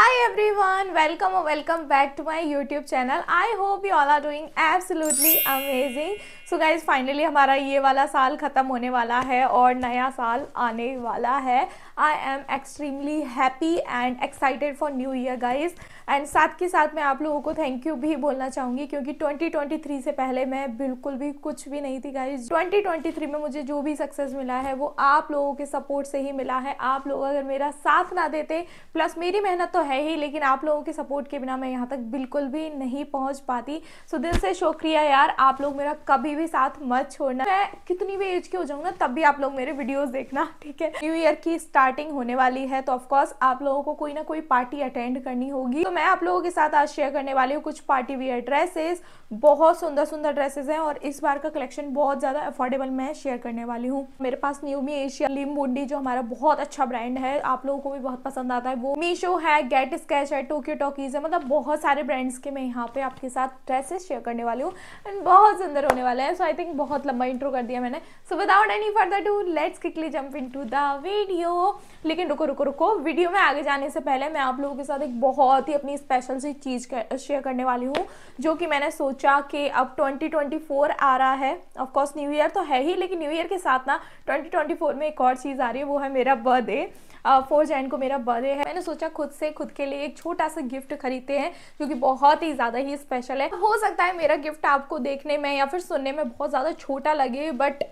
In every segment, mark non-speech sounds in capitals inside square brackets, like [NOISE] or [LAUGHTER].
Hi everyone, welcome or welcome back to my YouTube channel. I hope you all are doing absolutely amazing. So guys, finally हमारा ये वाला साल ख़त्म होने वाला है और नया साल आने वाला है. I am extremely happy and excited for New Year guys. And साथ के साथ मैं आप लोगों को थैंक यू भी बोलना चाहूंगी क्योंकि 2023 से पहले मैं बिल्कुल भी कुछ भी नहीं थी गाइज 2023 में मुझे जो भी सक्सेस मिला है वो आप लोगों के सपोर्ट से ही मिला है आप लोग अगर मेरा साथ ना देते प्लस मेरी मेहनत तो है ही लेकिन आप लोगों के सपोर्ट के बिना मैं यहाँ तक बिल्कुल भी नहीं पहुँच पाती सो दिल से शुक्रिया यार आप लोग मेरा कभी भी साथ मत छोड़ना मैं कितनी भी एज की हो जाऊँ ना तब भी आप लोग मेरे वीडियोज़ देखना ठीक है न्यू ईयर की स्टार्टिंग होने वाली है तो ऑफकोर्स आप लोगों को कोई ना कोई पार्टी अटेंड करनी होगी तो मैं आप लोगों के साथ आज शेयर करने वाली हूँ कुछ पार्टी वियर ड्रेसेस बहुत सुंदर सुंदर ड्रेसेस हैं और इस बार का कलेक्शन बहुत ज़्यादा अफोर्डेबल मैं शेयर करने वाली हूँ मेरे पास न्यूमी एशिया लिम बुंडी जो हमारा बहुत अच्छा ब्रांड है आप लोगों को भी बहुत पसंद आता है वो मीशो है गेट स्केच है टोक्यो टॉकीज है मतलब बहुत सारे ब्रांड्स के मैं यहाँ पे आपके साथ ड्रेसेस शेयर करने वाली हूँ एंड बहुत सुंदर होने वाले हैं सो आई थिंक बहुत लंबा इंट्रो कर दिया मैंने so without any further ado let's quickly jump into the video लेकिन रुको रुको रुको वीडियो में आगे जाने से पहले मैं आप लोगों के साथ एक बहुत ही अपने अपनी स्पेशल सी चीज़ कर, शेयर करने वाली हूँ जो कि मैंने सोचा कि अब 2024 आ रहा है ऑफकोर्स न्यू ईयर तो है ही लेकिन न्यू ईयर के साथ ना 2024 में एक और चीज़ आ रही है वो है मेरा बर्थडे फोर uh, जैन को मेरा बर्थडे है मैंने सोचा खुद से खुद के लिए एक छोटा सा गिफ्ट खरीदते हैं जो कि बहुत ही ज़्यादा ही स्पेशल है हो सकता है मेरा गिफ्ट आपको देखने में या फिर सुनने में बहुत ज़्यादा छोटा लगे but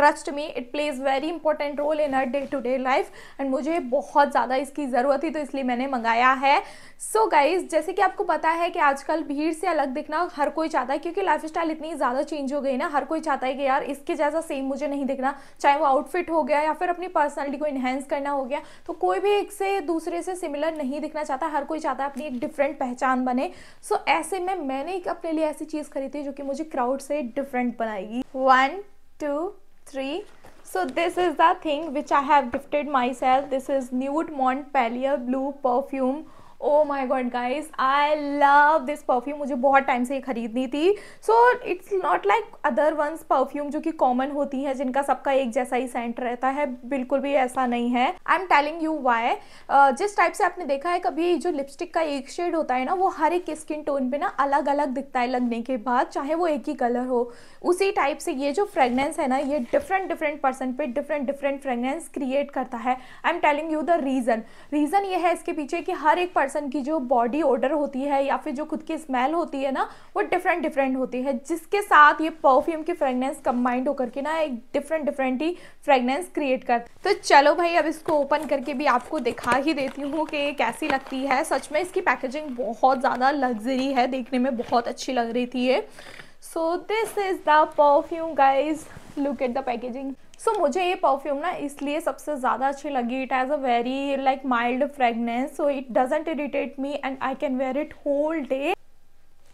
trust me it plays very important role in our day to day life and मुझे बहुत ज़्यादा इसकी ज़रूरत थी तो इसलिए मैंने मंगाया है सो so गाइज जैसे कि आपको पता है कि आजकल भीड़ से अलग दिखना हर कोई चाहता है क्योंकि लाइफ स्टाइल इतनी ज़्यादा चेंज हो गई ना हर कोई चाहता है कि यार इसके जैसा सेम मुझे नहीं दिखना चाहे वो आउटफिट हो गया या फिर अपनी पर्सनैलिटी को इन्हेंस करना हो गया तो कोई भी एक से दूसरे से सिमिलर नहीं दिखना चाहता हर कोई चाहता है अपनी एक डिफरेंट पहचान बने सो so, ऐसे में मैंने एक अपने लिए ऐसी चीज़ खरीदी जो कि मुझे क्राउड से डिफरेंट बनाएगी one two 3 so this is the thing which I have gifted myself this is nude Montpellier blue perfume oh my god guys I love this perfume मुझे बहुत टाइम से ये खरीदनी थी so it's not like other ones perfume जो कि common होती हैं जिनका सबका एक जैसा ही सेंट रहता है बिल्कुल भी ऐसा नहीं है I am telling you why जिस टाइप से आपने देखा है कभी जो लिपस्टिक का एक शेड होता है ना वो हर एक स्किन टोन पे ना अलग अलग दिखता है लगने के बाद चाहे वो एक ही कलर हो उसी टाइप से ये जो फ्रेगनेंस है ना ये डिफरेंट डिफरेंट पर्सन पे डिफरेंट डिफरेंट फ्रेगनेंस क्रिएट करता है I am telling you the reason reason ये है इसके पीछे कि हर एक पर्सन पर्सन की जो बॉडी ओडर होती है या फिर जो खुद की स्मेल होती है ना वो डिफरेंट डिफरेंट होती है जिसके साथ ये परफ्यूम की फ्रेगनेंस कंबाइंड होकर के ना एक डिफरेंट डिफरेंट ही फ्रेगनेंस क्रिएट कर तो चलो भाई अब इसको ओपन करके भी आपको दिखा ही देती हूँ कि ये कैसी लगती है सच में इसकी पैकेजिंग बहुत ज़्यादा लग्जरी है देखने में बहुत अच्छी लग रही थी ये so this is the perfume guys look at the packaging so so, मुझे ये परफ्यूम ना इसलिए सबसे ज़्यादा अच्छी लगी it has a very like mild fragrance so it doesn't irritate me and I can wear it whole day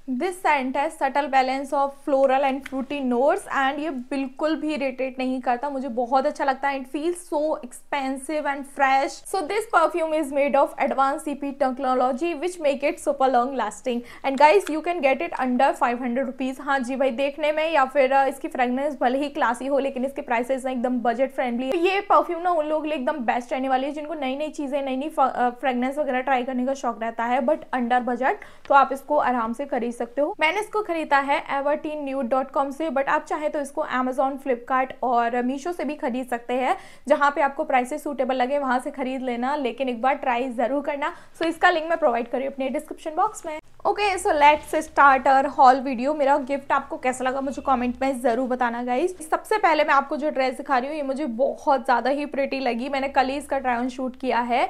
this scent है subtle balance of floral and fruity notes and ये बिल्कुल भी इरिटेट नहीं करता मुझे बहुत अच्छा लगता है it feel so expensive and fresh so this perfume is made of advance CP technology which make it super long lasting and guys you can get it under five hundred rupees हाँ जी भाई देखने में या फिर इसकी fragrance भले ही classy हो लेकिन इसके प्राइसेज ना एकदम बजट फ्रेंडली ये परफ्यूम ना उन लोगों लिए एकदम बेस्ट रहने वाली है जिनको नई नई चीज़ें नई नई फ्रेगनेंस वगैरह ट्राई करने का शौक रहता है बट अंडर बजट तो आप इसको आराम से खरीद खरीद सकते हो मैंने इसको खरीदा है एवरटीन न्यू डॉट कॉम से बट आप चाहे तो इसको एमेजोन फ्लिपकार्ट और मीशो से भी खरीद सकते हैं जहां पे आपको प्राइसेस सूटेबल लगे वहां से खरीद लेना लेकिन एक बार ट्राई ज़रूर करना सो so, इसका लिंक मैं प्रोवाइड करी अपने डिस्क्रिप्शन बॉक्स में okay so let's start our haul video मेरा गिफ्ट आपको कैसा लगा मुझे कमेंट में ज़रूर बताना गाइज सबसे पहले मैं आपको जो ड्रेस दिखा रही हूँ ये मुझे बहुत ज़्यादा ही प्रिटी लगी मैंने कल ही इसका ट्राई ऑन शूट किया है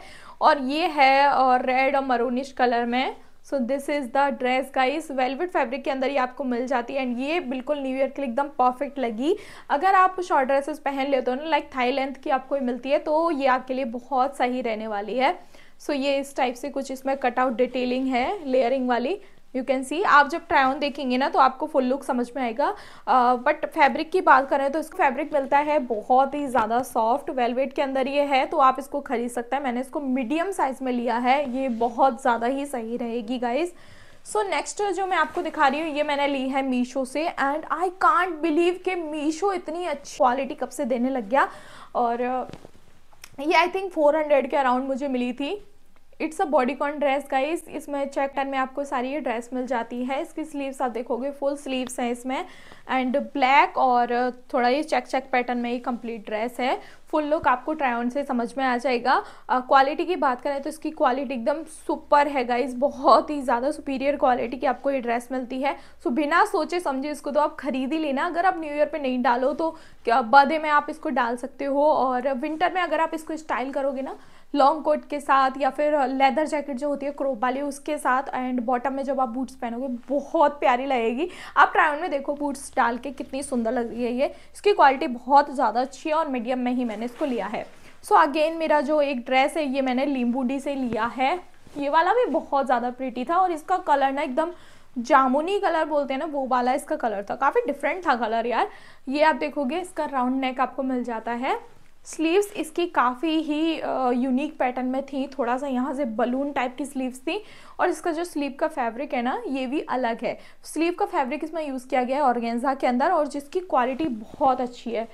और ये है और रेड और मरूनिश कलर में so this is the dress guys velvet fabric के अंदर ही आपको मिल जाती है एंड ये बिल्कुल न्यू ईयर के लिए एकदम परफेक्ट लगी अगर आप शॉर्ट ड्रेसेस पहन लेते हो ना लाइक थाई लेंथ की आपको मिलती है तो ये आपके लिए बहुत सही रहने वाली है सो so, ये इस टाइप से कुछ इसमें कटआउट डिटेलिंग है लेयरिंग वाली यू कैन सी आप जब ट्राई ऑन देखेंगे ना तो आपको फुल लुक समझ में आएगा बट uh, फैब्रिक की बात करें तो इसको फैब्रिक मिलता है बहुत ही ज़्यादा सॉफ्ट वेलवेट के अंदर ये है तो आप इसको खरीद सकते हैं मैंने इसको मीडियम साइज़ में लिया है ये बहुत ज़्यादा ही सही रहेगी गाइज़ सो so नेक्स्ट जो मैं आपको दिखा रही हूँ ये मैंने ली है मीशो से एंड आई कांट बिलीव कि मीशो इतनी अच्छी क्वालिटी कब से देने लग गया और uh, ये आई थिंक 400 के अराउंड मुझे मिली थी it's a bodycon dress guys इसमें चेक टन में आपको सारी ये ड्रेस मिल जाती है इसकी स्लीव्स आप देखोगे फुल स्लीव्स हैं इसमें एंड ब्लैक और uh, थोड़ा ये चेक चेक पैटर्न में ही कंप्लीट ड्रेस है फुल लुक आपको ट्रायन से समझ में आ जाएगा क्वालिटी uh, की बात करें तो इसकी क्वालिटी एकदम सुपर है गाइज बहुत ही ज़्यादा सुपीरियर क्वालिटी की आपको ये ड्रेस मिलती है सो so, बिना सोचे समझे इसको तो आप खरीद ही लेना अगर आप न्यू ईयर पर नहीं डालो तो बर्थडे में आप इसको डाल सकते हो और विंटर में अगर आप इसको स्टाइल करोगे ना लॉन्ग कोट के साथ या फिर लेदर जैकेट जो होती है क्रोप वाली उसके साथ एंड बॉटम में जब आप बूट्स पहनोगे बहुत प्यारी लगेगी आप ट्रायल में देखो बूट्स डाल के कितनी सुंदर लग रही है ये इसकी क्वालिटी बहुत ज़्यादा अच्छी है और मीडियम में ही मैंने इसको लिया है सो so अगेन मेरा जो एक ड्रेस है ये मैंने लीम्बूडी से लिया है ये वाला भी बहुत ज़्यादा प्रिटी था और इसका कलर ना एकदम जामुनी कलर बोलते हैं ना वो वाला इसका कलर था काफ़ी डिफरेंट था कलर यार ये आप देखोगे इसका राउंड नेक आपको मिल जाता है स्लीव्स इसकी काफ़ी ही यूनिक पैटर्न में थी थोड़ा सा यहाँ से बलून टाइप की स्लीव्स थी और इसका जो स्लीव का फैब्रिक है ना ये भी अलग है स्लीव का फैब्रिक इसमें यूज़ किया गया है ऑर्गेंजा के अंदर और जिसकी क्वालिटी बहुत अच्छी है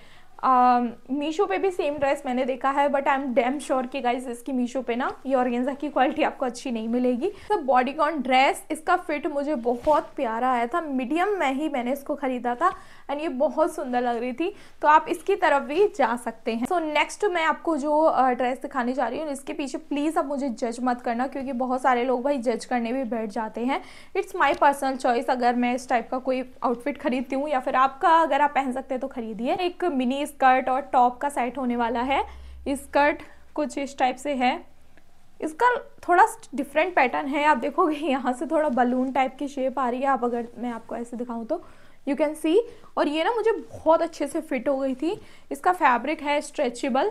मीशो um, पे भी सेम ड्रेस मैंने देखा है but I am damn sure कि गाइज इसकी मीशो पे ना ये ऑर्गेंजा की क्वालिटी आपको अच्छी नहीं मिलेगी तो कॉन ड्रेस इसका फिट मुझे बहुत प्यारा आया था मीडियम में ही मैंने इसको ख़रीदा था एंड ये बहुत सुंदर लग रही थी तो आप इसकी तरफ भी जा सकते हैं सो so, नेक्स्ट मैं आपको जो ड्रेस दिखाने जा रही हूँ इसके पीछे प्लीज़ आप मुझे जज मत करना क्योंकि बहुत सारे लोग भाई जज करने भी बैठ जाते हैं इट्स माई पर्सनल चॉइस अगर मैं इस टाइप का कोई आउटफिट खरीदती हूँ या फिर आपका अगर आप पहन सकते हैं तो खरीदिए एक मिनी स्कर्ट और टॉप का सेट होने वाला है स्कर्ट कुछ इस टाइप से है इसका थोड़ा डिफरेंट पैटर्न है आप देखोगे यहाँ से थोड़ा बलून टाइप की शेप आ रही है आप अगर मैं आपको ऐसे दिखाऊँ तो यू कैन सी और ये ना मुझे बहुत अच्छे से फिट हो गई थी इसका फैब्रिक है स्ट्रेचेबल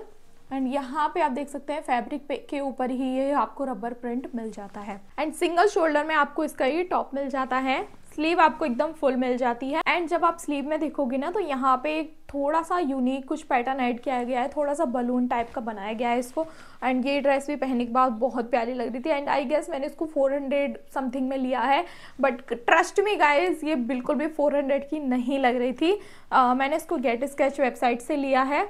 एंड यहाँ पे आप देख सकते हैं फैब्रिक पे के ऊपर ही ये आपको रबर प्रिंट मिल जाता है एंड सिंगल शोल्डर में आपको इसका ये टॉप मिल जाता है स्लीव आपको एकदम फुल मिल जाती है एंड जब आप स्लीव में देखोगे ना तो यहाँ पे थोड़ा सा यूनिक कुछ पैटर्न ऐड किया गया है थोड़ा सा बलून टाइप का बनाया गया है इसको एंड ये ड्रेस भी पहनने के बाद बहुत प्यारी लग रही थी एंड आई गेस मैंने इसको 400 समथिंग में लिया है बट ट्रस्ट में गाइस ये बिल्कुल भी 400 की नहीं लग रही थी uh, मैंने इसको गेट स्केच वेबसाइट से लिया है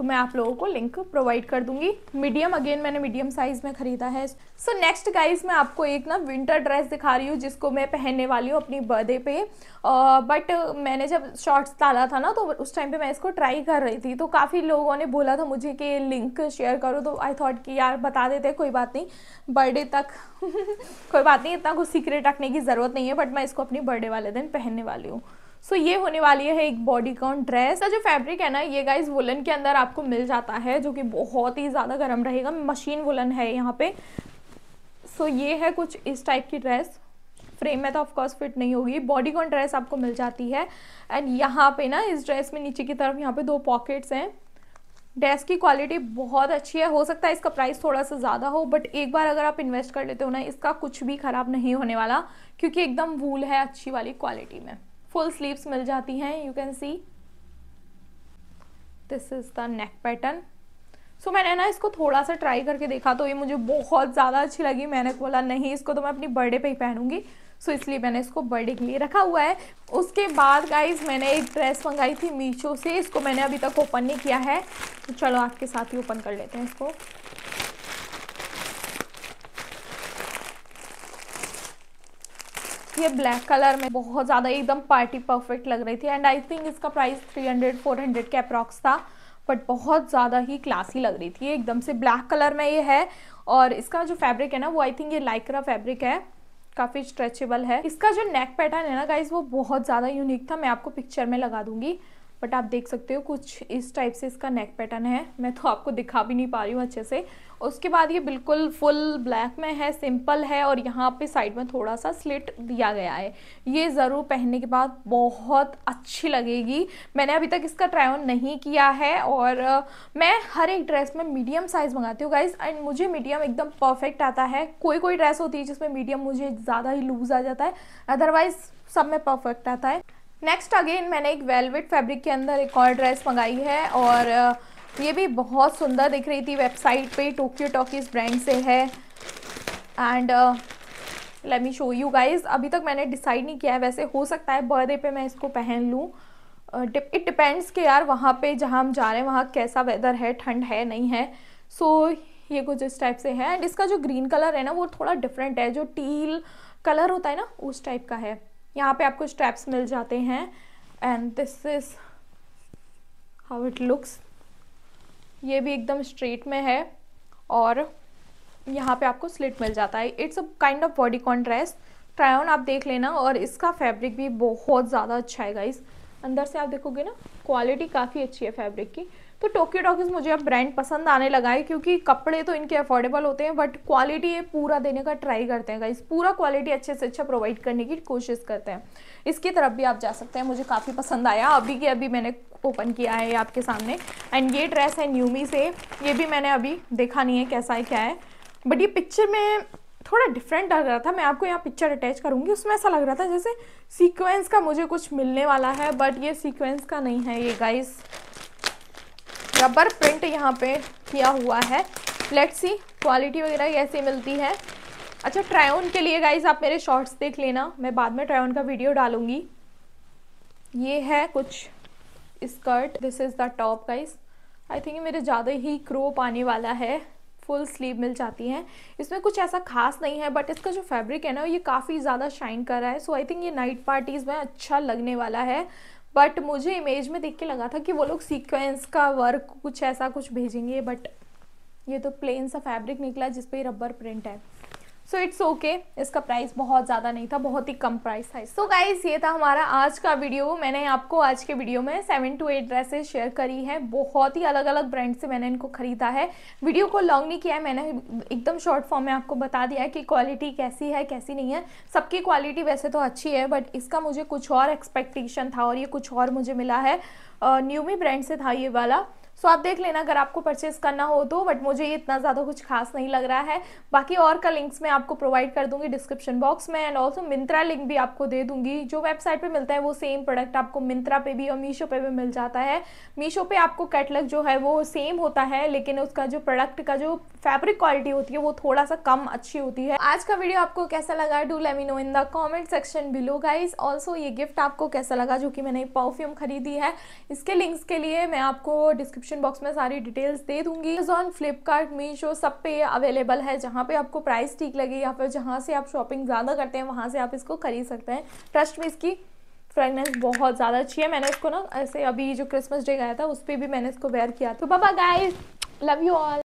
तो मैं आप लोगों को लिंक प्रोवाइड कर दूंगी मीडियम अगेन मैंने मीडियम साइज़ में ख़रीदा है सो नेक्स्ट गाइज मैं आपको एक ना विंटर ड्रेस दिखा रही हूँ जिसको मैं पहनने वाली हूँ अपनी बर्थडे पे बट uh, मैंने जब शॉर्ट्स डाला था ना तो उस टाइम पे मैं इसको ट्राई कर रही थी तो काफ़ी लोगों ने बोला था मुझे कि लिंक शेयर करो तो आई थॉट कि यार बता देते कोई बात नहीं बर्थडे तक [LAUGHS] कोई बात नहीं इतना कुछ सीक्रेट रखने की ज़रूरत नहीं है बट मैं इसको अपनी बर्थडे वाले दिन पहनने वाली हूँ सो so, ये होने वाली है एक बॉडी कॉन ड्रेस का जो फैब्रिक है ना ये गाइस वुलन के अंदर आपको मिल जाता है जो कि बहुत ही ज़्यादा गर्म रहेगा मशीन वुलन है यहाँ पे सो so, ये है कुछ इस टाइप की ड्रेस फ्रेम में तो ऑफकोर्स फिट नहीं होगी बॉडी कॉन ड्रेस आपको मिल जाती है एंड यहाँ पे ना इस ड्रेस में नीचे की तरफ यहाँ पे दो पॉकेट्स हैं ड्रेस की क्वालिटी बहुत अच्छी है हो सकता है इसका प्राइस थोड़ा सा ज़्यादा हो बट एक बार अगर आप इन्वेस्ट कर लेते हो ना इसका कुछ भी ख़राब नहीं होने वाला क्योंकि एकदम वूल है अच्छी वाली क्वालिटी में फुल स्लीव्स मिल जाती हैं you can see this is the neck pattern so मैंने ना इसको थोड़ा सा ट्राई करके देखा तो ये मुझे बहुत ज़्यादा अच्छी लगी मैंने बोला नहीं इसको तो मैं अपनी बर्थडे पे ही पहनूंगी सो so, इसलिए मैंने इसको बर्थडे के लिए रखा हुआ है उसके बाद गाइज मैंने एक ड्रेस मंगाई थी मीशो से इसको मैंने अभी तक ओपन नहीं किया है तो चलो आपके साथ ही ओपन कर लेते हैं इसको ये ब्लैक कलर में बहुत ज़्यादा एकदम पार्टी परफेक्ट लग रही थी एंड आई थिंक इसका प्राइस 300 400 के अप्रॉक्स था बट बहुत ज़्यादा ही क्लासी लग रही थी एकदम से ब्लैक कलर में ये है और इसका जो फैब्रिक है ना वो आई थिंक ये लाइक्रा फैब्रिक है काफ़ी स्ट्रेचेबल है इसका जो नेक पैटर्न है ना गाइज वो बहुत ज़्यादा यूनिक था मैं आपको पिक्चर में लगा दूंगी बट आप देख सकते हो कुछ इस टाइप से इसका नेक पैटर्न है मैं तो आपको दिखा भी नहीं पा रही हूँ अच्छे से उसके बाद ये बिल्कुल फुल ब्लैक में है सिंपल है और यहाँ पे साइड में थोड़ा सा स्लिट दिया गया है ये ज़रूर पहनने के बाद बहुत अच्छी लगेगी मैंने अभी तक इसका ट्राई ऑन नहीं किया है और मैं हर एक ड्रेस में मीडियम साइज़ मंगाती हूँ गाइज एंड मुझे मीडियम एकदम परफेक्ट आता है कोई कोई ड्रेस होती है जिसमें मीडियम मुझे ज़्यादा ही लूज़ आ जाता है अदरवाइज़ सब में परफेक्ट आता है नेक्स्ट अगेन मैंने एक वेलवेट फैब्रिक के अंदर एक और ड्रेस मंगाई है और ये भी बहुत सुंदर दिख रही थी वेबसाइट पे टोक्यो टॉकीज ब्रांड से है and let me show you guys अभी तक मैंने डिसाइड नहीं किया है वैसे हो सकता है बर्थडे पे मैं इसको पहन लूँ इट डिपेंड्स कि यार वहाँ पे जहाँ हम जा रहे हैं वहाँ कैसा वेदर है ठंड है नहीं है सो so, ये कुछ इस टाइप से है एंड इसका जो ग्रीन कलर है ना वो थोड़ा डिफरेंट है जो टील कलर होता है ना उस टाइप का है यहाँ पे आपको स्ट्रैप्स मिल जाते हैं and this is how it looks ये भी एकदम स्ट्रेट में है और यहाँ पे आपको स्लिट मिल जाता है it's a kind of bodycon dress try on आप देख लेना और इसका फैब्रिक भी बहुत ज़्यादा अच्छा है गाइस अंदर से आप देखोगे ना क्वालिटी काफ़ी अच्छी है फैब्रिक की तो टोक्यो टॉकीज़ मुझे अब ब्रांड पसंद आने लगा है क्योंकि कपड़े तो इनके अफोर्डेबल होते हैं बट क्वालिटी ये पूरा देने का ट्राई करते हैं गाइस पूरा क्वालिटी अच्छे से अच्छा प्रोवाइड करने की कोशिश करते हैं इसकी तरफ भी आप जा सकते हैं मुझे काफ़ी पसंद आया अभी के अभी मैंने ओपन किया है आपके सामने एंड ये ड्रेस है न्यूमी से ये भी मैंने अभी देखा नहीं है कैसा है क्या है बट ये पिक्चर में थोड़ा डिफरेंट लग रहा था मैं आपको यहाँ पिक्चर अटैच करूँगी उसमें ऐसा लग रहा था जैसे सीक्वेंस का मुझे कुछ मिलने वाला है बट ये सीक्वेंस का नहीं है ये गाइस रबर प्रिंट यहाँ पे किया हुआ है फ्लेक्सी क्वालिटी वगैरह ऐसी मिलती है अच्छा ट्रायन के लिए गाइज आप मेरे शॉर्ट्स देख लेना मैं बाद में ट्रायन का वीडियो डालूंगी ये है कुछ skirt this is the top guys I think मेरे ज़्यादा ही क्रोप आने वाला है फुल स्लीव मिल जाती हैं इसमें कुछ ऐसा खास नहीं है बट इसका जो फैब्रिक है ना ये काफ़ी ज़्यादा शाइन कर रहा है सो आई थिंक ये नाइट पार्टीज़ में अच्छा लगने वाला है बट मुझे इमेज में देख के लगा था कि वो लोग सीक्वेंस का वर्क कुछ ऐसा कुछ भेजेंगे बट ये तो प्लेन सा फैब्रिक निकला जिस रबर प्रिंट है सो इट्स ओके इसका प्राइस बहुत ज़्यादा नहीं था बहुत ही कम प्राइस था सो so गाइज ये था हमारा आज का वीडियो मैंने आपको आज के वीडियो में seven to eight dresses share करी है बहुत ही अलग अलग ब्रांड से मैंने इनको खरीदा है वीडियो को लॉन्ग नहीं किया है मैंने एकदम शॉर्ट फॉर्म में आपको बता दिया है कि क्वालिटी कैसी है कैसी नहीं है सबकी क्वालिटी वैसे तो अच्छी है बट इसका मुझे कुछ और एक्सपेक्टेशन था और ये कुछ और मुझे मिला है न्यूमी ब्रांड से था ये वाला सो आप देख लेना अगर आपको परचेज करना हो तो बट मुझे ये इतना ज़्यादा कुछ खास नहीं लग रहा है बाकी और का लिंक्स मैं आपको प्रोवाइड कर दूंगी डिस्क्रिप्शन बॉक्स में एंड ऑल्सो मिंत्रा लिंक भी आपको दे दूंगी जो वेबसाइट पर मिलता है वो सेम प्रोडक्ट आपको मिंत्रा पे भी और मीशो पे भी मिल जाता है मीशो पे आपको कैटलग जो है वो सेम होता है लेकिन उसका जो प्रोडक्ट का जो फैब्रिक क्वालिटी होती है वो थोड़ा सा कम अच्छी होती है आज का वीडियो आपको कैसा लगा do let me know in the comment section below guys also ये गिफ्ट आपको कैसा लगा जो कि मैंने परफ्यूम खरीदी है इसके लिंक्स के लिए मैं आपको डिस्क्रिप्शन बॉक्स में सारी डिटेल्स दे दूंगी अमेजोन फ्लिपकार्ट मीशो सब पे अवेलेबल है जहाँ पे आपको प्राइस ठीक लगे या फिर जहाँ से आप शॉपिंग ज़्यादा करते हैं वहाँ से आप इसको खरीद सकते हैं ट्रस्ट में इसकी फ्रेगनेंस बहुत ज़्यादा अच्छी है मैंने इसको ना ऐसे अभी जो क्रिसमस डे गया था उस पर भी मैंने इसको वेयर किया तो bye bye guys love you all